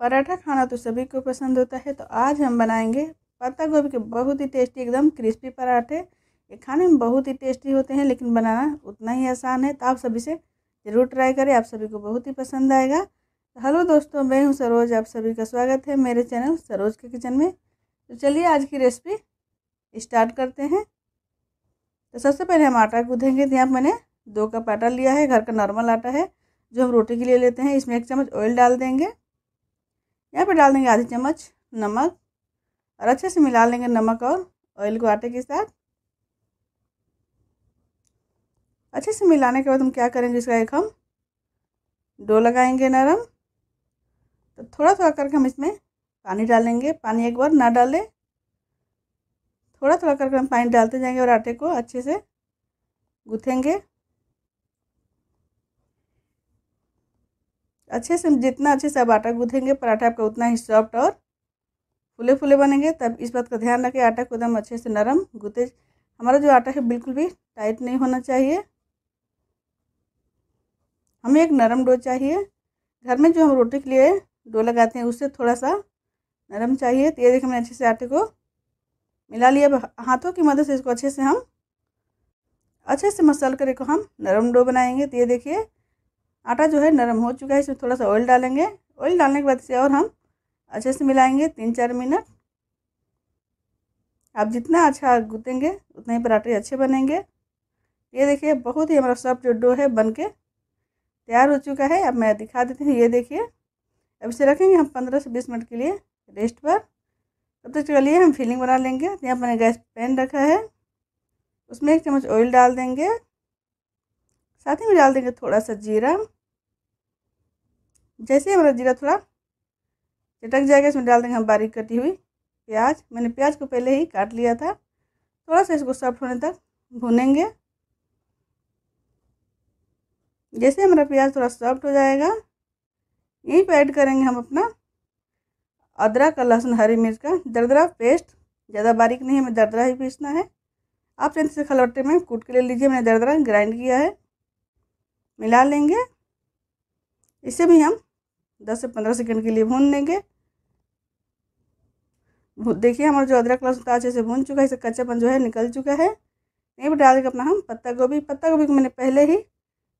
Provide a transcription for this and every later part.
पराठा खाना तो सभी को पसंद होता है तो आज हम बनाएंगे पत्ता गोभी के बहुत ही टेस्टी एकदम क्रिस्पी पराठे ये खाने में बहुत ही टेस्टी होते हैं लेकिन बनाना उतना ही आसान है तो आप सभी से ज़रूर ट्राई करें आप सभी को बहुत ही पसंद आएगा तो हेलो दोस्तों मैं हूँ सरोज आप सभी का स्वागत है मेरे चैनल सरोज के किचन में तो चलिए आज की रेसिपी स्टार्ट करते हैं तो सबसे पहले हम आटा गूँधेंगे तो यहाँ मैंने दो कप आटा लिया है घर का नॉर्मल आटा है जो हम रोटी के लिए लेते हैं इसमें एक चम्मच ऑयल डाल देंगे यहाँ पर डाल देंगे आधी चम्मच नमक और अच्छे से मिला लेंगे नमक और ऑयल को आटे के साथ अच्छे से मिलाने के बाद हम क्या करेंगे इसका एक हम डो लगाएंगे नरम तो थोड़ा थोड़ा करके हम इसमें पानी डालेंगे पानी एक बार ना डालें थोड़ा थोड़ा करके हम पानी डालते जाएंगे और आटे को अच्छे से गूँथेंगे अच्छे से जितना अच्छे से आप आटा गूँथेंगे पराठा आपका उतना ही सॉफ्ट और फूले फूले बनेंगे तब इस बात का ध्यान रखें आटा को एकदम अच्छे से नरम गूँथे हमारा जो आटा है बिल्कुल भी टाइट नहीं होना चाहिए हमें एक नरम डो चाहिए घर में जो हम रोटी के लिए डो लगाते हैं उससे थोड़ा सा नरम चाहिए तो ये देखिए हमने अच्छे से आटे को मिला लिया हाथों की मदद से इसको अच्छे से हम अच्छे से मसल कर इसको हम नरम डो बनाएंगे तो ये देखिए आटा जो है नरम हो चुका है इसमें थोड़ा सा ऑयल डालेंगे ऑयल डालने के बाद इसे और हम अच्छे से मिलाएंगे तीन चार मिनट आप जितना अच्छा गूँथेंगे उतने ही पराठे अच्छे बनेंगे ये देखिए बहुत ही हमारा सॉफ्ट जो डो है बन के तैयार हो चुका है अब मैं दिखा देती हूँ ये देखिए अब इसे रखेंगे हम पंद्रह से बीस मिनट के लिए रेस्ट पर तब तक चलिए हम फिलिंग बना लेंगे यहाँ मैंने गैस पैन रखा है उसमें एक चम्मच ऑयल डाल देंगे साथ ही में डाल देंगे थोड़ा सा जीरा जैसे हमारा जीरा थोड़ा चटक जाएगा इसमें डाल देंगे हम बारीक कटी हुई प्याज मैंने प्याज को पहले ही काट लिया था थोड़ा सा इसको सॉफ्ट होने तक भूनेंगे जैसे हमारा प्याज थोड़ा सॉफ्ट हो जाएगा यहीं पर ऐड करेंगे हम अपना अदरक का लहसुन हरी मिर्च का दरदरा पेस्ट ज़्यादा बारीक नहीं हमें दरदरा ही पीसना है आप चंद से खलौटे में कूट के ले लीजिए मैंने दरदरा ग्राइंड किया है मिला लेंगे इसे भी हम दस से पंद्रह सेकेंड के लिए भून लेंगे देखिए हमारा जो अदरक लहसुन था अच्छे से भून चुका है इसे कच्चापन जो है निकल चुका है यहीं पर डाल देंगे अपना हम पत्ता गोभी पत्ता गोभी को मैंने पहले ही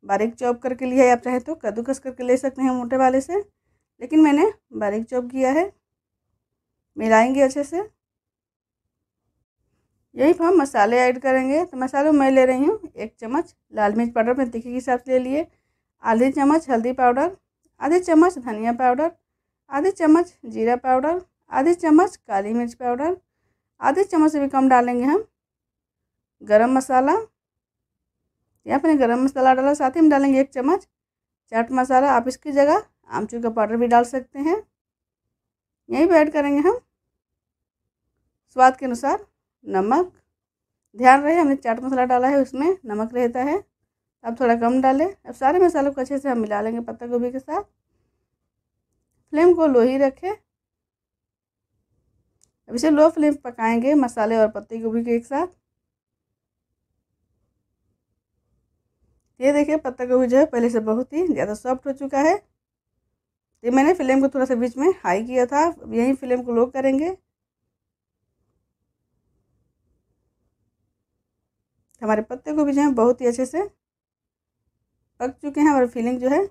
बारीक चॉप करके लिया है आप चाहें तो कद्दूकस करके ले सकते हैं मोटे वाले से लेकिन मैंने बारीक चॉप किया है मिलाएंगे अच्छे से यही हम मसाले ऐड करेंगे तो मसालों में ले रही हूँ एक चम्मच लाल मिर्च पाउडर मैं तीखे के हिसाब से ले लिए आधी चम्मच हल्दी पाउडर आधे चम्मच धनिया पाउडर आधे चम्मच जीरा पाउडर आधे चम्मच काली मिर्च पाउडर आधे चम्मच से भी कम डालेंगे हम गरम मसाला या फिर गरम मसाला डाला साथ ही हम डालेंगे एक चम्मच चाट मसाला आप इसकी जगह आमचूर का पाउडर भी डाल सकते हैं यहीं पर ऐड करेंगे हम स्वाद के अनुसार नमक ध्यान रहे हमने चाट मसाला डाला है उसमें नमक रहता है अब थोड़ा कम डालें अब सारे मसालों को अच्छे से हम मिला लेंगे पत्ता गोभी के साथ फ्लेम को लो ही रखें अब इसे लो फ्लेम पकाएंगे मसाले और पत्ते गोभी के एक साथ ये देखिए पत्ता गोभी जो है पहले से बहुत ही ज़्यादा सॉफ्ट हो चुका है तो मैंने फ्लेम को थोड़ा सा बीच में हाई किया था यही फ्लेम को लो करेंगे हमारे पत्ते गोभी जो है बहुत ही अच्छे से पक चुके हैं हमारा फीलिंग जो है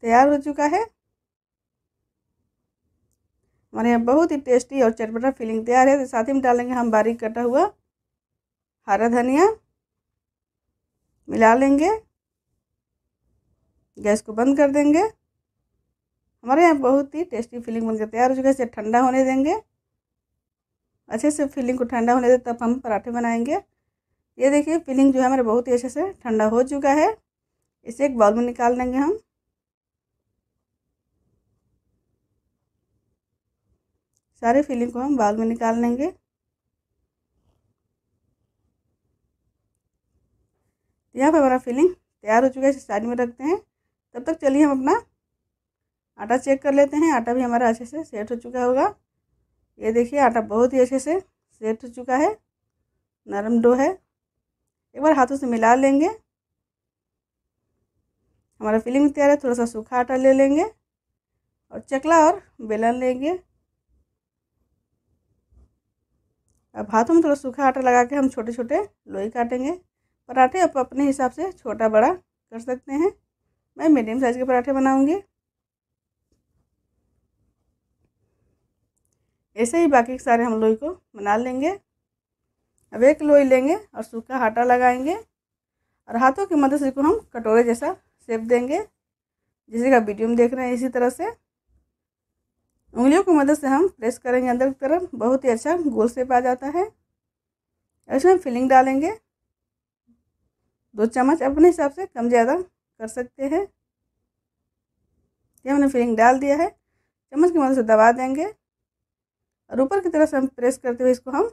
तैयार हो चुका है हमारे यहाँ बहुत ही टेस्टी और चटपटा फीलिंग तैयार है तो साथ ही में डालेंगे हम बारीक कटा हुआ हरा धनिया मिला लेंगे गैस को बंद कर देंगे हमारे यहाँ बहुत ही टेस्टी फीलिंग बनकर तैयार हो चुका है इसे ठंडा होने देंगे अच्छे से फीलिंग को ठंडा होने दे तब हम पराठे बनाएंगे ये देखिए फीलिंग जो है हमारे बहुत ही अच्छे से ठंडा हो चुका है इसे एक बाउल में निकाल लेंगे हम सारे फिलिंग को हम बाउल में निकाल लेंगे तो यहाँ पर हमारा फिलिंग तैयार हो चुका है इसे साइड में रखते हैं तब तक चलिए हम अपना आटा चेक कर लेते हैं आटा भी हमारा अच्छे से सेट हो चुका होगा ये देखिए आटा बहुत ही अच्छे से सेट हो चुका है नरम डो है एक बार हाथों से मिला लेंगे हमारा फिलिंग तैयार है थोड़ा सा सूखा आटा ले लेंगे और चकला और बेलन लेंगे अब हाथों में थोड़ा सूखा आटा लगा के हम छोटे छोटे लोई काटेंगे पराठे आप अपने हिसाब से छोटा बड़ा कर सकते हैं मैं मीडियम साइज़ के पराठे बनाऊंगी ऐसे ही बाकी सारे हम लोई को बना लेंगे अब एक लोई लेंगे और सूखा आटा लगाएंगे और हाथों की मदद से इसको हम कटोरे जैसा सेप देंगे जैसे कि आप वीडियो में देख रहे हैं इसी तरह से उंगलियों की मदद से हम प्रेस करेंगे अंदर की तरफ बहुत ही अच्छा गोल सेप आ जाता है इसमें फिलिंग डालेंगे दो चम्मच अपने हिसाब से कम ज़्यादा कर सकते हैं ये हमने फिलिंग डाल दिया है चम्मच की मदद से दबा देंगे और ऊपर की तरफ से हम प्रेस करते हुए इसको हम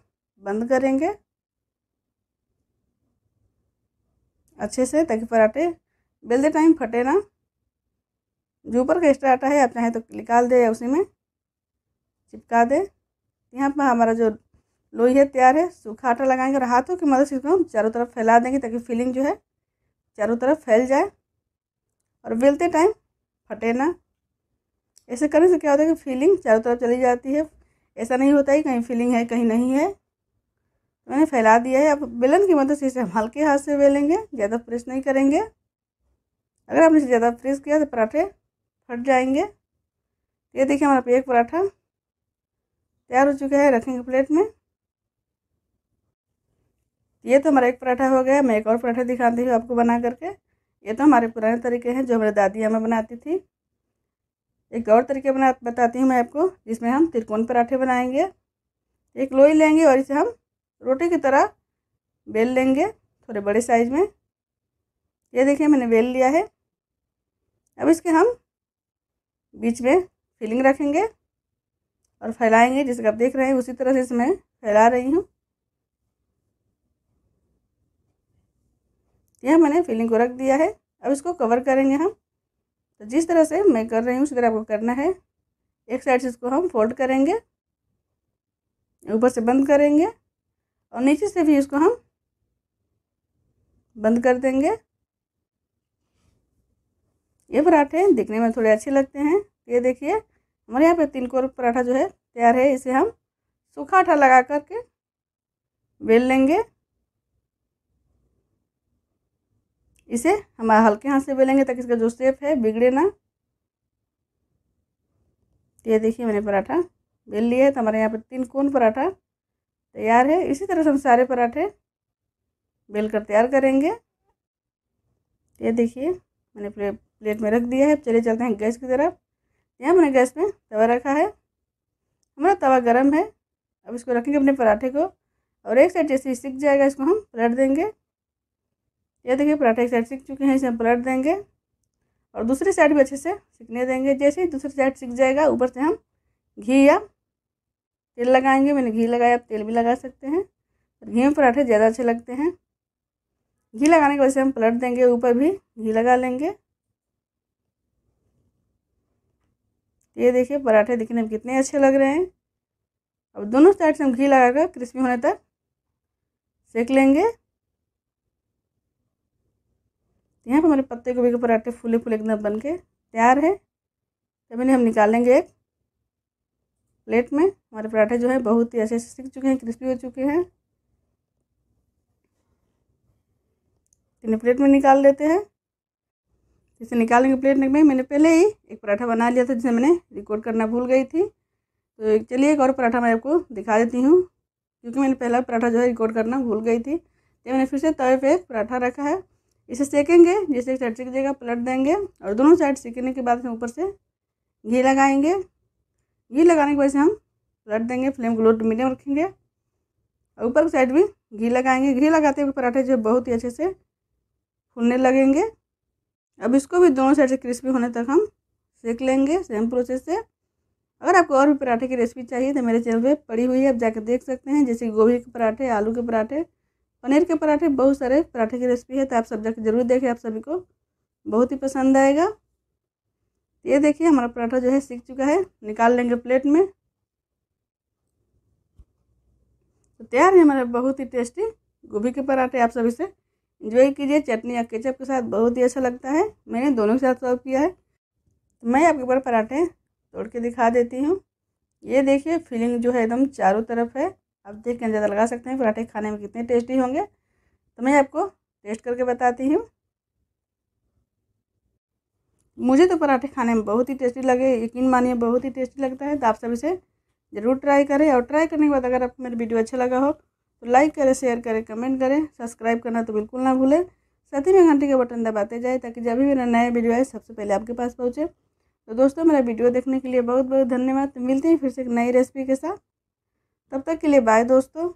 बंद करेंगे अच्छे से ताकि पराठे बेलते टाइम फटे ना जो ऊपर का एक्स्ट्रा आटा है आप चाहें तो निकाल दे या उसी में चिपका दे यहाँ पर हमारा जो लोई है तैयार है सूखा आटा लगाएंगे और हाथों की मदद से इसको हम चारों तरफ फैला देंगे ताकि फीलिंग जो है चारों तरफ फैल जाए और बेलते टाइम फटे ना ऐसे करने से क्या होता है कि फीलिंग चारों तरफ चली जाती है ऐसा नहीं होता है कहीं फीलिंग है कहीं नहीं है तो मैंने फैला दिया है अब बेलन की मदद से इसे हम हल्के हाथ से बेलेंगे ज़्यादा प्रेस नहीं करेंगे अगर आपने इसे ज़्यादा प्रेस किया तो पराठे फट जाएंगे ये देखिए हमारा एक पराठा तैयार हो चुका है रखेंगे प्लेट में ये तो हमारा एक पराठा हो गया मैं एक और पराठा दिखाती हूँ आपको बना करके ये तो हमारे पुराने तरीके हैं जो हमारे दादी हमें बनाती थी एक और तरीके बना बताती हूँ मैं आपको जिसमें हम त्रिकोण पराठे बनाएंगे एक लोई लेंगे और इसे हम रोटी की तरह बेल लेंगे थोड़े बड़े साइज में ये देखिए मैंने बेल लिया है इसके हम बीच में फिलिंग रखेंगे और फैलाएंगे जैसे आप देख रहे हैं उसी तरह से इसमें फैला रही हूँ यह मैंने फिलिंग को रख दिया है अब इसको कवर करेंगे हम तो जिस तरह से मैं कर रही हूँ उसी तरह आपको करना है एक साइड से इसको हम फोल्ड करेंगे ऊपर से बंद करेंगे और नीचे से भी इसको हम बंद कर देंगे ये पराठे दिखने में थोड़े अच्छे लगते हैं ये देखिए हमारे यहाँ पे तीन कोर पराठा जो है तैयार है इसे हम सूखा आटा लगा करके बेल लेंगे इसे हम हल्के हाथ से बेलेंगे ताकि इसका जो सेप है बिगड़े ना ये देखिए मैंने पराठा बेल लिया है तो हमारे यहाँ पर तीन कोन पराठा तैयार है इसी तरह से हम सारे पराठे बेल कर तैयार करेंगे ये देखिए मैंने प्लेट में रख दिया है चले चलते हैं गैस की तरफ यहाँ मैंने गैस में तवा रखा है हमारा तवा गर्म है अब इसको रखेंगे अपने पराठे को और एक साइड जैसे सीख जाएगा इसको हम पलट देंगे यह देखिए पराठे एक साइड सीख चुके हैं इसे हम पलट देंगे और दूसरी साइड भी अच्छे से सीखने देंगे जैसे ही दूसरी साइड सीख जाएगा ऊपर से हम घी या तेल लगाएंगे मैंने घी लगाया आप तेल भी लगा सकते हैं और घी में पराठे ज़्यादा अच्छे लगते हैं घी लगाने की वजह से हम पलट देंगे ऊपर भी घी लगा लेंगे तो ये देखिए पराठे दिखने में कितने अच्छे लग रहे हैं अब दोनों साइड से हम घी लगाकर क्रिस्पी होने तक सेक लेंगे यहाँ पर हमारे पत्ते गोभी के पराठे फूले फूले एकदम बन के तैयार है तभी नहीं हम निकालेंगे एक प्लेट में हमारे पराठे जो है बहुत ही अच्छे से सीख चुके हैं क्रिस्पी हो चुके हैं इन्हें प्लेट में निकाल लेते हैं इसे निकालेंगे प्लेट में मैंने पहले ही एक पराठा बना लिया था जिसे मैंने रिकॉर्ड करना भूल गई थी तो चलिए एक और पराठा मैं आपको दिखा देती हूँ क्योंकि मैंने पहला पराठा जो है रिकॉर्ड करना भूल गई थी तो मैंने फिर से तवे पे पराठा रखा है इसे सेकेंगे जिसे एक साइड सीख जगह पलट देंगे और दोनों साइड सीखने के बाद हम ऊपर से घी लगाएंगे घी लगाने के वजह से हम पलट देंगे फ्लेम को लो मीडियम रखेंगे और ऊपर की साइड भी घी लगाएंगे घी लगाते हुए पराठे जो बहुत ही अच्छे से फूलने लगेंगे अब इसको भी दोनों साइड से क्रिस्पी होने तक हम सेक लेंगे सेम प्रोसेस से अगर आपको और भी पराठे की रेसिपी चाहिए तो मेरे चैनल पे पड़ी हुई है आप जाकर देख सकते हैं जैसे गोभी के पराठे आलू के पराठे पनीर के पराठे बहुत सारे पराठे की रेसिपी है तो आप सब जाकर जरूर देखें आप सभी को बहुत ही पसंद आएगा तो ये देखिए हमारा पराठा जो है सीख चुका है निकाल लेंगे प्लेट में तो तैयार है हमारा बहुत ही टेस्टी गोभी के पराठे आप सभी से इंजॉय कीजिए चटनी या केचप के साथ बहुत ही अच्छा लगता है मैंने दोनों के साथ सर्व किया है तो मैं आपके ऊपर पराठे तोड़ के दिखा देती हूँ ये देखिए फीलिंग जो है एकदम चारों तरफ है आप देख के अंदाजा लगा सकते हैं पराठे खाने में कितने टेस्टी होंगे तो मैं आपको टेस्ट करके बताती हूँ मुझे तो पराठे खाने में बहुत ही टेस्टी लगे यकीन मानिए बहुत ही टेस्टी लगता है तो आप सभी से ज़रूर ट्राई करें और ट्राई करने के बाद अगर आपको मेरा वीडियो अच्छा लगा हो तो लाइक करें शेयर करें कमेंट करें सब्सक्राइब करना तो बिल्कुल ना भूलें साथ ही में घंटी का बटन दबाते जाए ताकि जब भी मेरा नया वीडियो आए सबसे पहले आपके पास पहुँचे तो दोस्तों मेरा वीडियो देखने के लिए बहुत बहुत धन्यवाद मिलते हैं फिर से एक नई रेसिपी के साथ तब तक के लिए बाय दोस्तों